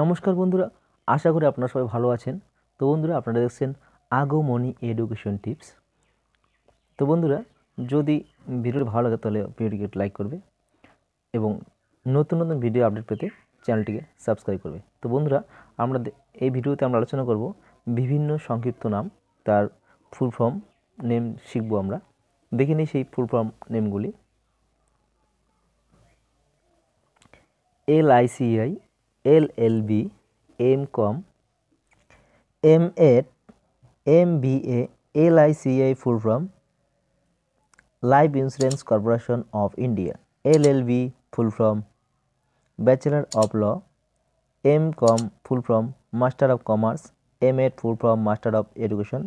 নমস্কার বন্ধুরা আশা করি আপনারা সবাই ভালো আছেন তো বন্ধুরা আপনারা দেখছেন আগমনি এডুকেশন টিপস তো বন্ধুরা যদি ভিডিওটি ভালো লাগে তাহলে ভিডিওটিকে লাইক করবে এবং নতুন নতুন ভিডিও আপডেট পেতে চ্যানেলটিকে সাবস্ক্রাইব করবে তো বন্ধুরা আমরা এই ভিডিওতে আমরা আলোচনা করব বিভিন্ন সংক্ষিপ্ত নাম তার ফুল ফর্ম নেম শিখবো আমরা দেখে নিই সেই ফুল ফর্ম নেমগুলি L L L B M com M Ed M B A L I C I full form life insurance corporation of India L L B full form bachelor of law M com full form master of commerce M Ed full form master of education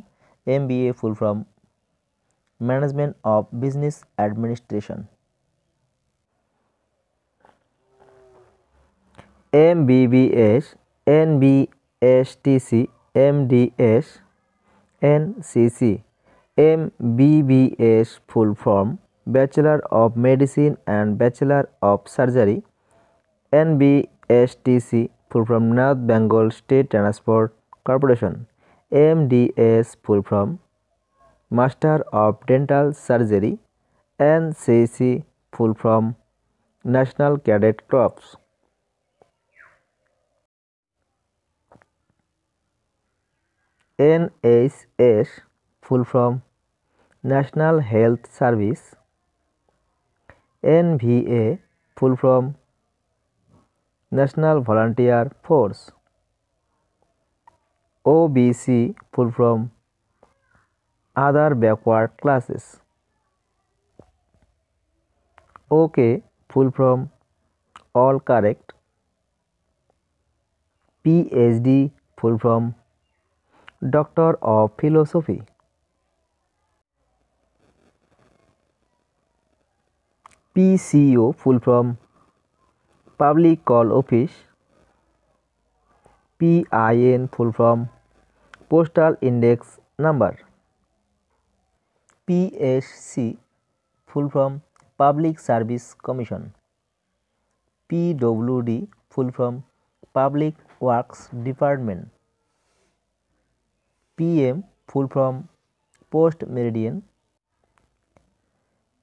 M B A full form management of business administration MBBS, NBSTC, MDS, NCC. MBBS full form Bachelor of Medicine and Bachelor of Surgery. NBSTC full form North Bengal State Transport Corporation. MDS full form Master of Dental Surgery. NCC full form National Cadet Corps. NHS full from National Health Service NVA full from National Volunteer Force OBC full from other backward classes OK full from all correct PhD full from doctor of philosophy P C O full form public call office P I N full form postal index number P S C full form public service commission P W D full form public works department PM, full from post meridian.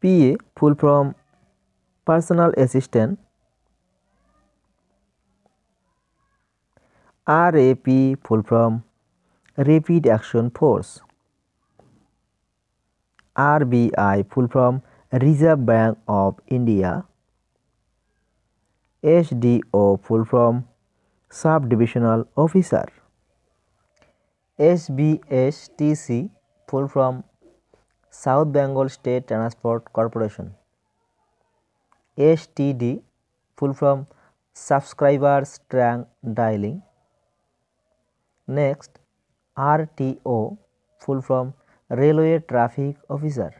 PA, full from personal assistant. RAP, full from rapid action force. RBI, full from Reserve Bank of India. HDO, full from Sub Divisional Officer. SBSTC full from South Bengal State Transport Corporation. STD full from Subscribers Trunk Dialing. Next RTO full from Railway Traffic Officer.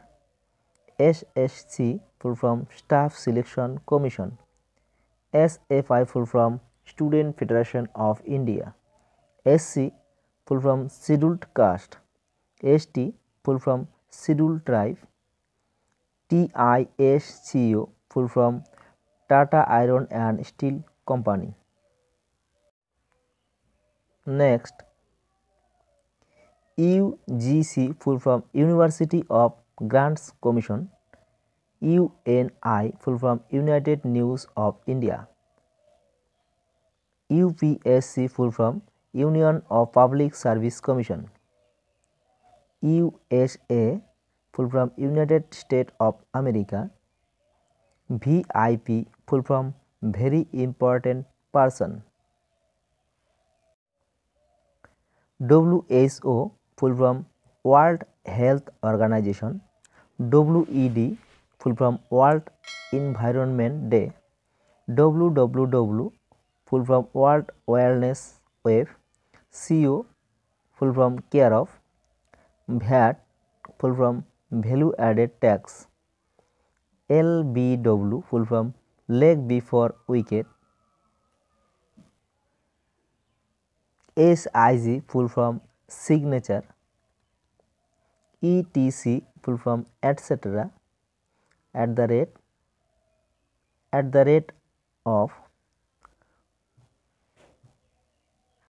SSC full from Staff Selection Commission. SFI full from Student Federation of India. SC full from scheduled caste st full from scheduled Drive. tisco full from tata iron and steel company next ugc full from university of grants commission uni full from united news of india upsc full from union of public service commission USA full form united state of America VIP full form very important person WHO full form world health organisation WED full form world environment day WWW full form world awareness web CO full form care of VAT full form value added tax LBW full form leg before wicket S.I.Z. full form signature ETC full form etc at the rate at the rate of